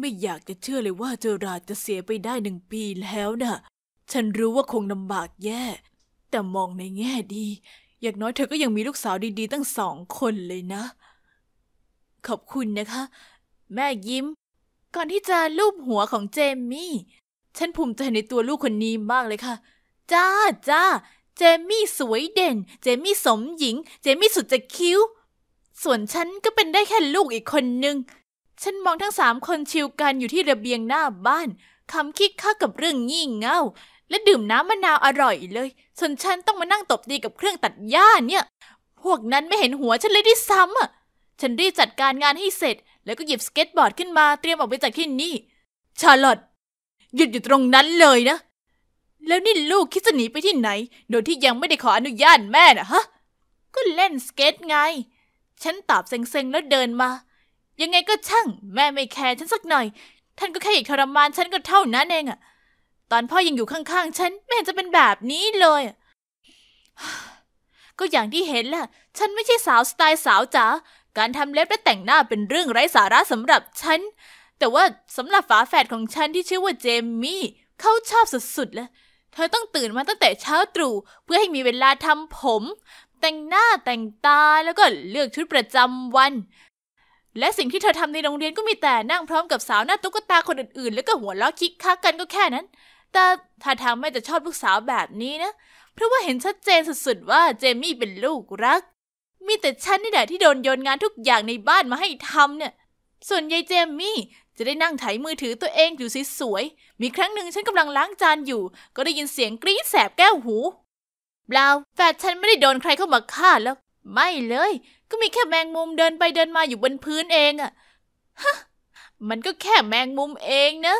ไม่อยากจะเชื่อเลยว่าเจอราจะเสียไปได้หนึ่งปีแล้วนะ่ะ ฉันรู้ว่าคงลำบากแย่ แต่มองในแง่ดี อย่างน้อยเธอก็ยังมีลูกสาวดีๆตั้งสองคนเลยนะ ขอบคุณนะคะ แม่ยิ้ม ก่อนที่จะลูบหัวของเจมมี่ ฉันภูมิใจในตัวลูกคนนี้มากเลยค่ะ จ้าจ้า เจมี่สวยเด่น เจมี่สมหญิง เจมี่สุดจะคิ้ว ส่วนฉันก็เป็นได้แค่ลูกอีกคนนึงฉันมองทั้งสามคนชิวกันอยู่ที่ระเบียงหน้าบ้านคำคิดข้ากับเรื่องงี่เง่า และดื่มน้ำมะนาวอร่อยเลยส่วนฉันต้องมานั่งตบตีกับเครื่องตัดหญ้าเนี่ย พวกนั้นไม่เห็นหัวฉันเลยที่ซ้ำอ่ะ ฉันรีบจัดการงานให้เสร็จ แล้วก็หยิบสเก็ตบอร์ดขึ้นมาเตรียมออกไปจากที่นี่ ชาลอตหยุดอยู่ตรงนั้นเลยนะ แล้วนี่ลูกคิดจะหนีไปที่ไหน โดยที่ยังไม่ได้ขออนุญาตแม่นะฮะ ก็เล่นสเก็ตไง ฉันตอบเซ็งๆแล้วเดินมายังไงก็ช่าง แม่ไม่แคร์ฉันสักหน่อย ท่านก็แค่อยากทรมานฉันก็เท่านั้นเองอะตอนพ่อยังอยู่ข้างๆฉัน ไม่เห็นจะเป็นแบบนี้เลย ก็อย่างที่เห็นล่ะ ฉันไม่ใช่สาวสไตล์สาวจ๋าการทำเล็บและแต่งหน้าเป็นเรื่องไร้สาระสำหรับฉัน แต่ว่าสำหรับฝาแฝดของฉันที่ชื่อว่าเจมมี่ เขาชอบสุดๆเลยเธอต้องตื่นมาตั้งแต่เช้าตรู่เพื่อให้มีเวลาทำผม แต่งหน้าแต่งตาแล้วก็เลือกชุดประจำวันและสิ่งที่เธอทำในโรงเรียนก็มีแต่นั่งพร้อมกับสาวหน้าตุ๊กตาคนอื่นๆแล้วก็หัวล้อคิกคักกันก็แค่นั้น แต่ถ้าทางแม่จะชอบลูกสาวแบบนี้นะ เพราะว่าเห็นชัดเจนสุดๆว่าเจมี่เป็นลูกรัก มีแต่ฉันนี่แหละที่โดนโยนงานทุกอย่างในบ้านมาให้ทำเนี่ย ส่วนยายเจมมี่จะได้นั่งไถมือถือตัวเองอยู่สวยๆ มีครั้งหนึ่งฉันกำลังล้างจานอยู่ ก็ได้ยินเสียงกรี๊ดแสบแก้วหูเปล่าแฟนฉันไม่ได้โดนใครเข้ามาฆ่าแล้วไม่เลย ก็มีแค่แมงมุมเดินไปเดินมาอยู่บนพื้นเองอะฮะมันก็แค่แมงมุมเองนะ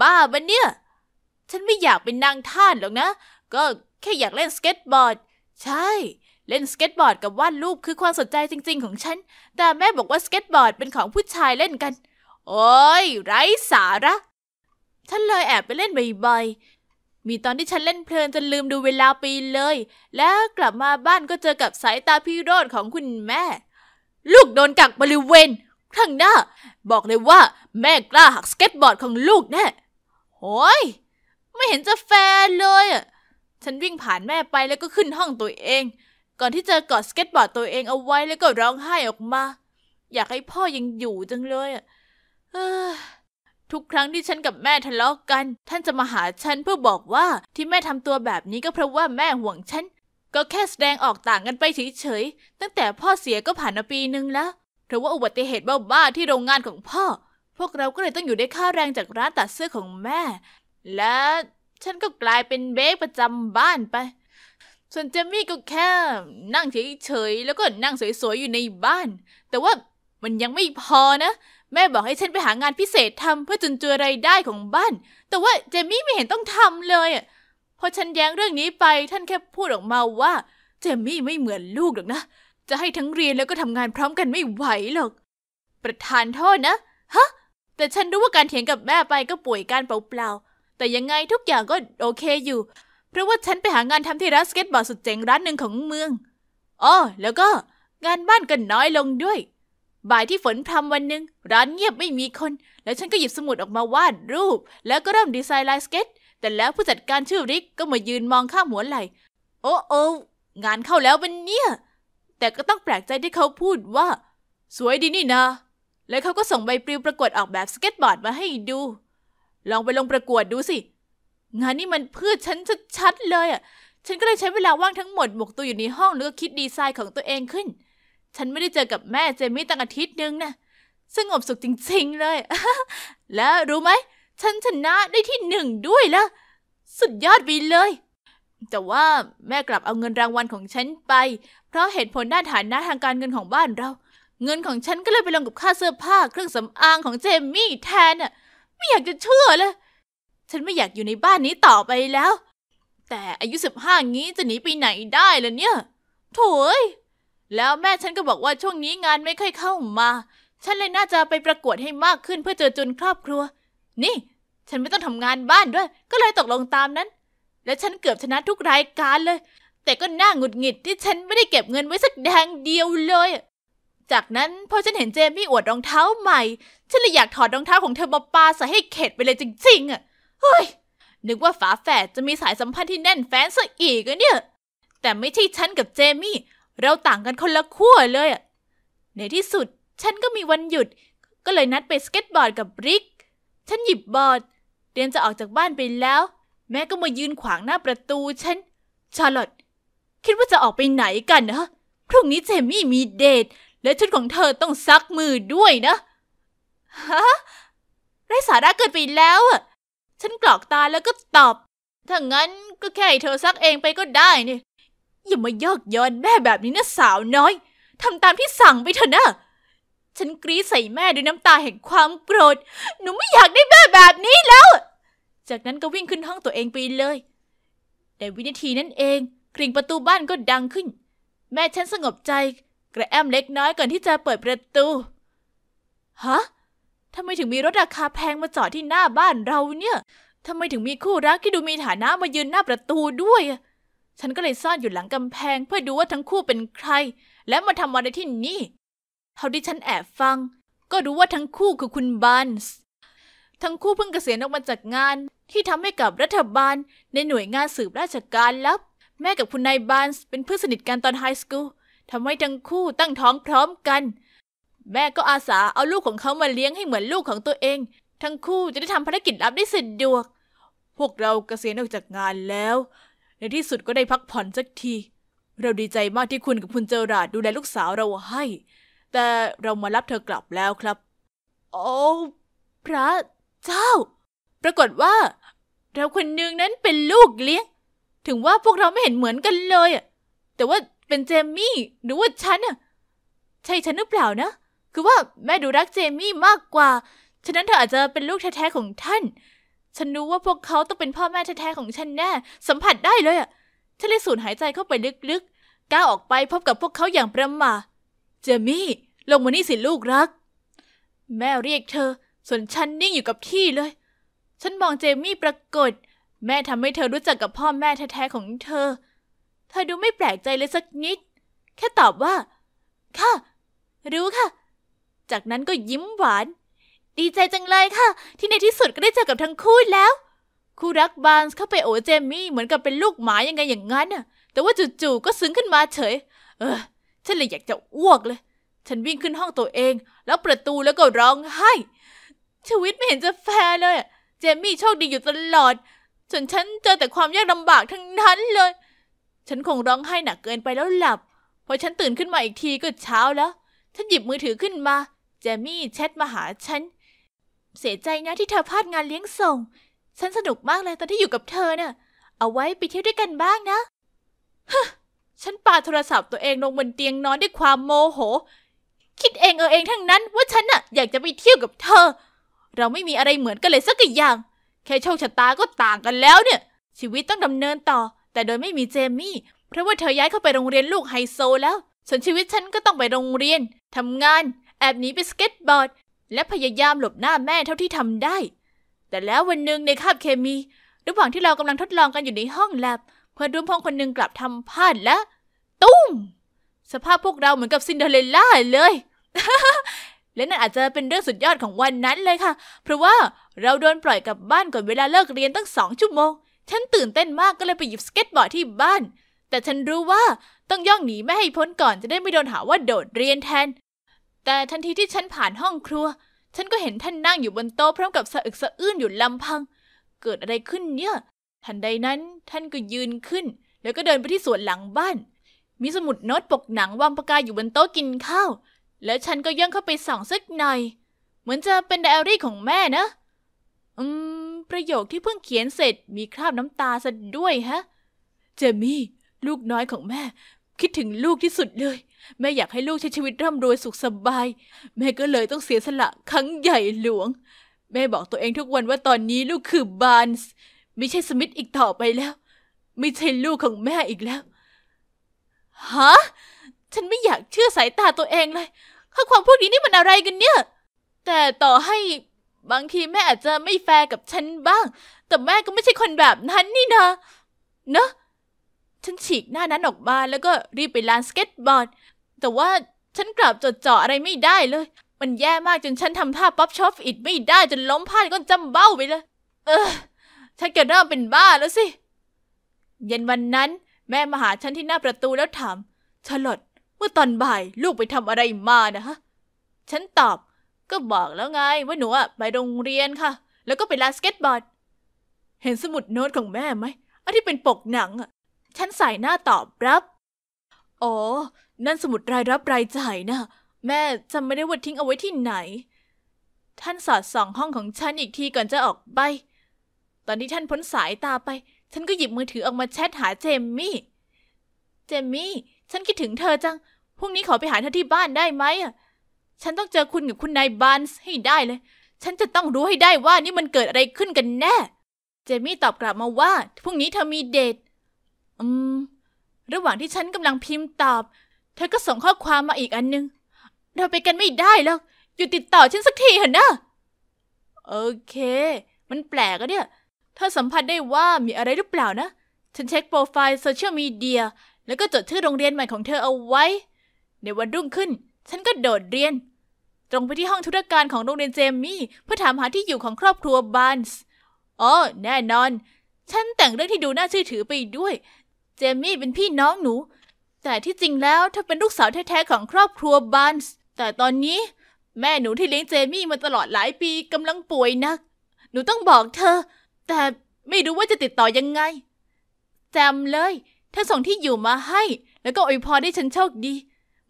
บ้าบันเนี่ยฉันไม่อยากเป็นนางท่านหรอกนะ ก็แค่อยากเล่นสเก็ตบอร์ด ใช่ เล่นสเก็ตบอร์ดกับวาดรูปคือความสนใจจริง ๆ ของฉัน แต่แม่บอกว่าสเก็ตบอร์ดเป็นของผู้ชายเล่นกัน โอ้ย ไร้สาระ ฉันเลยแอบไปเล่นบ่อยมีตอนที่ฉันเล่นเพลินจนลืมดูเวลาปีเลย แล้วกลับมาบ้านก็เจอกับสายตาพี่โรดของคุณแม่ ลูกโดนกักบริเวณข้ั้งหน้า บอกเลยว่าแม่กล้าหักสเก็ตบอร์ดของลูกแน่โอยไม่เห็นจะแฟร์เลยอ่ะ ฉันวิ่งผ่านแม่ไปแล้วก็ขึ้นห้องตัวเอง ก่อนที่จะกอดสเก็ตบอร์ดตัวเองเอาไว้แล้วก็ร้องไห้ออกมา อยากให้พ่อยังอยู่จังเลยอ่ะทุกครั้งที่ฉันกับแม่ทะเลาะกกัน ท่านจะมาหาฉันเพื่อบอกว่าที่แม่ทำตัวแบบนี้ก็เพราะว่าแม่ห่วงฉัน ก็แค่แสดงออกต่างกันไปเฉยๆ ตั้งแต่พ่อเสียก็ผ่านมาปีนึงแล้วพราอว่าอุบัติเหตุบ้าๆที่โรงงานของพ่อ พวกเราก็เลยต้องอยู่ได้ค่าแรงจากร้านตัดเสื้อของแม่ และฉันก็กลายเป็นเบ๊ประจำบ้านไป ส่วนเจมี่ก็แค่ นั่งเฉยๆแล้วก็นั่งสวยๆอยู่ในบ้าน แต่ว่ามันยังไม่พอนะ แม่บอกให้ฉันไปหางานพิเศษทำเพื่อจุนเจือรายได้ของบ้าน แต่ว่าเจมี่ไม่เห็นต้องทำเลยอ่ะพอฉันแย้งเรื่องนี้ไปท่านแค่พูดออกมาว่าเจมี่ไม่เหมือนลูกหรอกนะ จะให้ทั้งเรียนแล้วก็ทำงานพร้อมกันไม่ไหวหรอก ประธานโทษนะ ฮะ แต่ฉันรู้ว่าการเถียงกับแม่ไปก็ป่วยการเปล่าๆแต่ยังไงทุกอย่างก็โอเคอยู่ เพราะว่าฉันไปหางานทำที่ร้านสเก็ตบอร์ดสุดเจ๋งร้านหนึ่งของเมืองอ๋อแล้วก็งานบ้านก็นน้อยลงด้วยบ่ายที่ฝนพรำวันหนึ่งร้านเงียบไม่มีคน แล้วฉันก็หยิบสมุดออกมาวาดรูป แล้วก็เริ่มดีไซน์ลายสเก็ตแต่แล้วผู้จัดการชื่อริกก็มายืนมองข้ามหัวไหลโอ้โอ้งานเข้าแล้วเป็นเนี่ยแต่ก็ต้องแปลกใจที่เขาพูดว่า สวยดีนี่นะแล้วเขาก็ส่งใบปลิวประกวดออกแบบสเก็ตบอร์ดมาให้ดู ลองไปลงประกวดดูสิ งานนี้มันพืชฉันชัดๆเลยอ่ะฉันก็เลยใช้เวลาว่างทั้งหมดหมกตัวอยู่ในห้องแล้วก็คิดดีไซน์ของตัวเองขึ้นฉันไม่ได้เจอกับแม่เจมี่ตั้งอาทิตย์นึงนะสงบสุขจริงๆเลย แล้วรู้ไหม ฉันชนะได้ที่หนึ่งด้วยละ สุดยอดวีเลย แต่ว่าแม่กลับเอาเงินรางวัลของฉันไป เพราะเหตุผลด้านฐานะทางการเงินของบ้านเรา เงินของฉันก็เลยไปลงกับค่าเสื้อผ้าเครื่องสำอางของเจมี่แทนน่ะ ไม่อยากจะเชื่อเลย ฉันไม่อยากอยู่ในบ้านนี้ต่อไปแล้ว แต่อายุสิบห้างี้จะหนีไปไหนได้ล่ะเนี่ย โถยแล้วแม่ฉันก็บอกว่าช่วงนี้งานไม่ค่อยเข้ามา ฉันเลยน่าจะไปประกวดให้มากขึ้นเพื่อเจอจุนครอบครัว นี่ฉันไม่ต้องทำงานบ้านด้วย ก็เลยตกลงตามนั้น และฉันเกือบชนะทุกรายการเลย แต่ก็น่าหงุดหงิดที่ฉันไม่ได้เก็บเงินไว้สักแดงเดียวเลย จากนั้นพอฉันเห็นเจมี่อวดรองเท้าใหม่ ฉันเลยอยากถอดรองเท้าของเธอมาปาใส่ให้เข็ดไปเลยจริงๆอ่ะเฮ้ย นึกว่าฝาแฝดจะมีสายสัมพันธ์ที่แน่นแฟ้นซะอีกอะเนี่ย แต่ไม่ใช่ฉันกับเจมี่เราต่างกันคนละขั้วเลยอะในที่สุด ฉันก็มีวันหยุด ก็เลยนัดไปสเก็ตบอร์ดกับริก ฉันหยิบบอร์ด เตรียมจะออกจากบ้านไปแล้ว แม่ก็มายืนขวางหน้าประตูฉัน ชาร์ลอตคิดว่าจะออกไปไหนกันนะ พรุ่งนี้เจมี่มีเดทและชุดของเธอต้องซักมือด้วยนะ ฮะไรสาระเกินไปแล้วอ่ะ ฉันกรอกตาแล้วก็ตอบ ถ้างั้นก็แค่ให้เธอซักเองไปก็ได้นี่อย่ามายอกย้อนแม่แบบนี้นะสาวน้อยทำตามที่สั่งไปเถอะนะ ฉันกรี๊ดใส่แม่ ด้วยน้ำตาแห่งความโกรธ หนูไม่อยากได้แม่แบบนี้แล้ว จากนั้นก็วิ่งขึ้นห้องตัวเองไปเลย แต่วินาทีนั้นเอง กริ่งประตูบ้านก็ดังขึ้น แม่ฉันสงบใจ กระแอมเล็กน้อยก่อนที่จะเปิดประตู ฮะทำไมถึงมีรถราคาแพงมาจอดที่หน้าบ้านเราเนี่ยทำไมถึงมีคู่รักที่ดูมีฐานะมายืนหน้าประตูด้วยฉันก็เลยซ่อนอยู่หลังกำแพงเพื่อดูว่าทั้งคู่เป็นใคร และมาทำอะไรที่นี่เท่าที่ฉันแอบฟัง ก็รู้ว่าทั้งคู่คือคุณบันส์ทั้งคู่เพิ่งเกษียณออกมาจากงาน ที่ทำให้กับรัฐบาลในหน่วยงานสืบราชการลับ แม่กับคุณนายบันส์เป็นเพื่อนสนิทกันตอนไฮสคูลทำให้ทั้งคู่ตั้งท้องพร้อมกัน แม่ก็อาสาเอาลูกของเขามาเลี้ยงให้เหมือนลูกของตัวเอง ทั้งคู่จะได้ทำภารกิจลับได้สะดวก พวกเราเกษียณออกจากงานแล้วในที่สุดก็ได้พักผ่อนสักที เราดีใจมากที่คุณกับคุณเจอราดดูแลลูกสาวเราให้ แต่เรามารับเธอกลับแล้วครับ โอ้พระเจ้า ปรากฏว่าเราคนหนึ่งนั้นเป็นลูกเลี้ยง ถึงว่าพวกเราไม่เห็นเหมือนกันเลยอะแต่ว่าเป็นเจมี่หรือว่าฉันอะใช่ฉันหรือเปล่านะ คือว่าแม่ดูรักเจมี่มากกว่า ฉะนั้นเธออาจจะเป็นลูกแท้ๆของท่านฉันรู้ว่าพวกเขาต้องเป็นพ่อแม่แท้ๆของฉันแน่ สัมผัสได้เลยอ่ะฉันเลยสูดหายใจเข้าไปลึกๆก้าวออกไปพบกับพวกเขาอย่างประหม่าเจมี่ลงมานี่สิลูกรัก แม่เรียกเธอ ส่วนฉันนิ่งอยู่กับที่เลย ฉันมองเจมี่ปรากฏ แม่ทำให้เธอรู้จักกับพ่อแม่แท้ๆของเธอ เธอดูไม่แปลกใจเลยสักนิด แค่ตอบว่า ค่ะ รู้ค่ะ จากนั้นก็ยิ้มหวานดีใจจังเลยค่ะ ที่ในที่สุดก็ได้เจอกับทั้งคู่แล้วคู่รักบานส์เข้าไปโอเจมี่เหมือนกับเป็นลูกหมายังไงอย่างนั้นน่ะ แต่ว่าจู่ๆก็ซึ้งขึ้นมาเฉย เออ ฉันเลยอยากจะอ้วกเลย ฉันวิ่งขึ้นห้องตัวเอง แล้วประตูแล้วก็ร้องไห้ชีวิตไม่เห็นจะแฟร์เลยเจมี่โชคดีอยู่ตลอด ส่วนฉันเจอแต่ความยากลำบากทั้งนั้นเลย ฉันคงร้องไห้หนักเกินไปแล้วหลับพอฉันตื่นขึ้นมาอีกทีก็เช้าแล้ว ฉันหยิบมือถือขึ้นมาเจมี่แชทมาหาฉันเสียใจนะที่เธอพลาดงานเลี้ยงส่ง ฉันสนุกมากเลยตอนที่อยู่กับเธอเนะ่ะเอาไว้ไปเที่ยวด้วยกันบ้างนะฮฉันปาโทรศัพท์ตัวเองลงบนเตียงนอนด้วยความโมโห คิดเองเออเองทั้งนั้น ว่าฉันน่ะอยากจะไปเที่ยวกับเธอ เราไม่มีอะไรเหมือนกันเลยสักอย่าง แค่โชคชะตาก็ต่างกันแล้วเนี่ย ชีวิตต้องดำเนินต่อ แต่โดยไม่มีเจมี่ เพราะว่าเธอย้ายเข้าไปโรงเรียนลูกไฮโซ แล้ว ส่วนชีวิตฉันก็ต้องไปโรงเรียนทำงาน แอบหนีไปสเก็ตบอร์ดและพยายามหลบหน้าแม่เท่าที่ทำได้ แต่แล้ววันหนึ่งในคาบเคมีระหว่างที่เรากำลังทดลองกันอยู่ในห้องแลบเพื่อนร่วมห้องคนหนึ่งกลับทำพลาดและตุ้ม สภาพพวกเราเหมือนกับซินเดอเรลล่าเลย และนั่นอาจจะเป็นเรื่องสุดยอดของวันนั้นเลยค่ะ เพราะว่าเราโดนปล่อยกลับบ้านก่อนเวลาเลิกเรียนตั้งสองชั่วโมง ฉันตื่นเต้นมากก็เลยไปหยิบสเก็ตบอร์ดที่บ้าน แต่ฉันรู้ว่าต้องย่องหนีไม่ให้พ้นก่อนจะได้ไม่โดนหาว่าโดดเรียนแทนแต่ทันทีที่ฉันผ่านห้องครัว ฉันก็เห็นท่านนั่งอยู่บนโต๊ะพร้อมกับสะอึกสะอื้นอยู่ลำพัง เกิดอะไรขึ้นเนี่ย ทันใดนั้นท่านก็ยืนขึ้น แล้วก็เดินไปที่สวนหลังบ้าน มีสมุดโน้ตปกหนังวางปากกาอยู่บนโต๊ะกินข้าว แล้วฉันก็ย่องเข้าไปส่องสักหน่อย เหมือนจะเป็นไดอารี่ของแม่นะ อืม ประโยคที่เพิ่งเขียนเสร็จมีคราบน้ำตาซะด้วยฮะ เจมี่ลูกน้อยของแม่คิดถึงลูกที่สุดเลย แม่อยากให้ลูกใช้ชีวิตร่ำรวยสุขสบาย แม่ก็เลยต้องเสียสละครั้งใหญ่หลวง แม่บอกตัวเองทุกวันว่าตอนนี้ลูกคือบานส์ไม่ใช่สมิธอีกต่อไปแล้วไม่ใช่ลูกของแม่อีกแล้วฮะฉันไม่อยากเชื่อสายตาตัวเองเลยข้อความพวกนี้นี่มันอะไรกันเนี่ย แต่ต่อให้บางทีแม่อาจจะไม่แฟร์กับฉันบ้าง แต่แม่ก็ไม่ใช่คนแบบนั้นนี่นะเนอะฉันฉีกหน้านั้นออกมาแล้วก็รีบไปลานสเก็ตบอร์ดแต่ว่าฉันกลับจดจ่ออะไรไม่ได้เลย มันแย่มากจนฉันทำท่าป๊อปชอฟอิดไม่ได้จนล้มพลาดก้นจำเบ้าไปเลยเออ ฉันเกดเริ่มเป็นบ้าแล้วสิเย็นวันนั้น แม่มาหาฉันที่หน้าประตูแล้วถามชลดเมื่อตอนบ่ายลูกไปทำอะไรมานะฮะฉันตอบ ก็บอกแล้วไงว่าหนูอะไปโรงเรียนค่ะ แล้วก็ไปลานสเก็ตบอร์ดเห็นสมุดโน้ตของแม่ไหมอันที่เป็นปกหนังอะฉันใส่หน้าตอบรับอ๋อนั่นสมุดรายรับรายจ่ายนะแม่จำไม่ได้ว่าทิ้งเอาไว้ที่ไหน ท่านสอดส่องห้องของฉันอีกทีก่อนจะออกไป ตอนที่ท่านพ้นสายตาไป ฉันก็หยิบมือถือออกมาแชทหาเจมมี่ เจมมี่ ฉันคิดถึงเธอจัง พรุ่งนี้ขอไปหาเธอที่บ้านได้ไหมอ่ะฉันต้องเจอคุณกับคุณนายบานส์ให้ได้เลย ฉันจะต้องรู้ให้ได้ว่านี่มันเกิดอะไรขึ้นกันแน่ เจมี่ตอบกลับมาว่าพรุ่งนี้เธอมีเดทอืม ระหว่างที่ฉันกำลังพิมพ์ตอบ เธอก็ส่งข้อความมาอีกอันนึง เราไปกันไม่ได้หรอกอยู่ติดต่อฉันสักทีเห็อนะ โอเค มันแปลกอะเนี่ยเธอสัมผัสได้ว่ามีอะไรหรือเปล่านะ ฉันเช็คโปรไฟล์โซเชียลมีเดียแล้วก็จดชื่อโรงเรียนใหม่ของเธอเอาไว้ ในวันรุ่งขึ้น ฉันก็โดดเรียน ตรงไปที่ห้องธุรการของโรงเรียนเจมี่เพื่อถามหาที่อยู่ของครอบครัวบานส์อ๋อ แน่นอน ฉันแต่งเรื่องที่ดูน่าเชื่อถือไปด้วยเจมี่เป็นพี่น้องหนู แต่ที่จริงแล้วเธอเป็นลูกสาวแท้ๆของครอบครัวบันส์แต่ตอนนี้ แม่หนูที่เลี้ยงเจมี่มาตลอดหลายปีกำลังป่วยนัก หนูต้องบอกเธอ แต่ไม่รู้ว่าจะติดต่อยังไงจำเลยเธอส่งที่อยู่มาให้ แล้วก็อวยพรให้ฉันโชคดี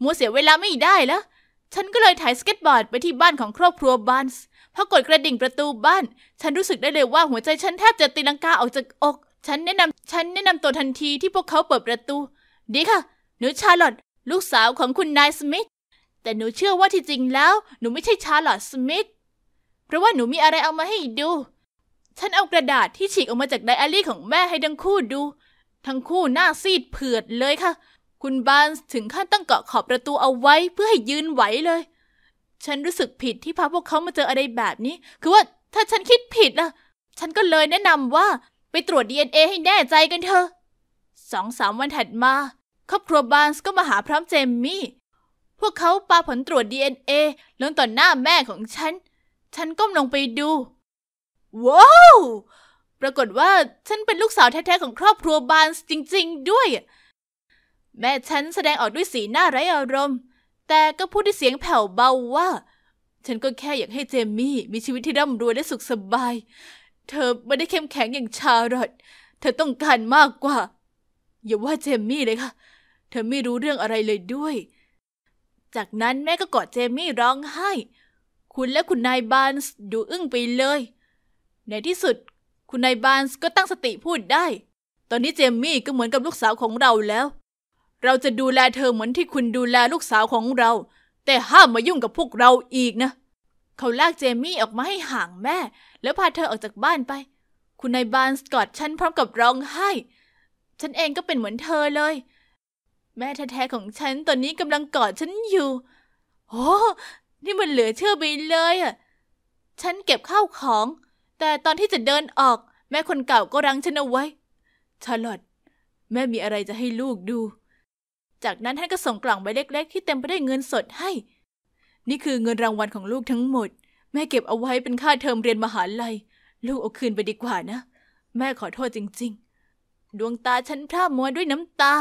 มัวเสียเวลาไม่ได้แล้ว ฉันก็เลยถ่ายสเก็ตบอร์ดไปที่บ้านของครอบครัวบันส์พอกดกระดิ่งประตูบ้าน ฉันรู้สึกได้เลยว่าหัวใจฉันแทบจะตีลังกาออกจากอกฉันแนะนำฉันแนะนำตัวทันทีที่พวกเขาเปิดประตู ดีค่ะหนูชาร์ลอต ลูกสาวของคุณนายสมิธแต่หนูเชื่อว่าที่จริงแล้ว หนูไม่ใช่ชาร์ลอตสมิธเพราะว่าหนูมีอะไรเอามาให้ดู ฉันเอากระดาษที่ฉีกออกมาจากไดอารี่ของแม่ให้ทั้งคู่ดู ทั้งคู่หน้าซีดเผือดเลยค่ะ คุณบานส์ถึงขั้นต้องเกาะขอบประตูเอาไว้เพื่อให้ยืนไหวเลย ฉันรู้สึกผิดที่พาพวกเขามาเจออะไรแบบนี้ คือว่าถ้าฉันคิดผิดล่ะ ฉันก็เลยแนะนำว่าไปตรวจ DNA ให้แน่ใจกันเถอะ สองสามวันถัดมา ครอบครัวบานส์ก็มาหาพร้อมเจมมี่ พวกเขาปาผลตรวจ DNA ลงต่อหน้าแม่ของฉัน ฉันก้มลงไปดู ว้าว ปรากฏว่าฉันเป็นลูกสาวแท้ๆ ของครอบครัวบานส์จริงๆด้วย แม่ฉันแสดงออกด้วยสีหน้าไร้อารมณ์ แต่ก็พูดด้วยเสียงแผ่วเบาว่า ฉันก็แค่อยากให้เจมมี่มีชีวิตที่ร่ำรวยและสุขสบายเธอไม่ได้เข้มแข็งอย่างชาลอตเธอต้องการมากกว่า อย่าว่าเจมมี่เลยค่ะ เธอไม่รู้เรื่องอะไรเลยด้วย จากนั้นแม่ก็กอดเจมมี่ร้องไห้คุณและคุณนายบานส์ดูอึ้งไปเลย ในที่สุดคุณนายบานส์ก็ตั้งสติพูดได้ ตอนนี้เจมมี่ก็เหมือนกับลูกสาวของเราแล้ว เราจะดูแลเธอเหมือนที่คุณดูแลลูกสาวของเรา แต่ห้ามมายุ่งกับพวกเราอีกนะเเขาลากเจมี่ออกมาให้ห่างแม่ แล้วพาเธอออกจากบ้านไป คุณนายบานสกอดฉันพร้อมกับร้องไห้ ฉันเองก็เป็นเหมือนเธอเลย แม่แท้ๆของฉันตอนนี้กำลังกอดฉันอยู่ โอ้ นี่มันเหลือเชื่อไปเลยอ่ะฉันเก็บข้าวของ แต่ตอนที่จะเดินออก แม่คนเก่าก็รั้งฉันเอาไว้ชาลอตแม่มีอะไรจะให้ลูกดู จากนั้นท่านก็ส่งกล่องใบเล็ก ๆ ที่เต็มไปด้วยเงินสดให้นี่คือเงินรางวัลของลูกทั้งหมด แม่เก็บเอาไว้เป็นค่าเทอมเรียนมหาลัย ลูกเอาคืนไปดีกว่านะ แม่ขอโทษจริง ๆ ดวงตาฉันพร่ามัวด้วยน้ำตา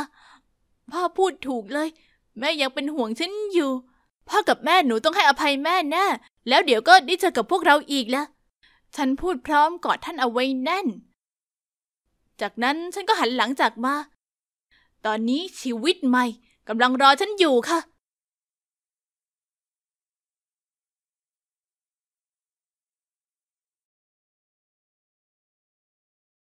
พ่อพูดถูกเลย แม่ยังเป็นห่วงฉันอยู่ พ่อกับแม่หนูต้องให้อภัยแม่แน่ แล้วเดี๋ยวก็ได้เจอกับพวกเราอีกละฉันพูดพร้อมกอดท่านเอาไว้แน่น จากนั้นฉันก็หันหลังจากมา ตอนนี้ชีวิตใหม่กำลังรอฉันอยู่ค่ะ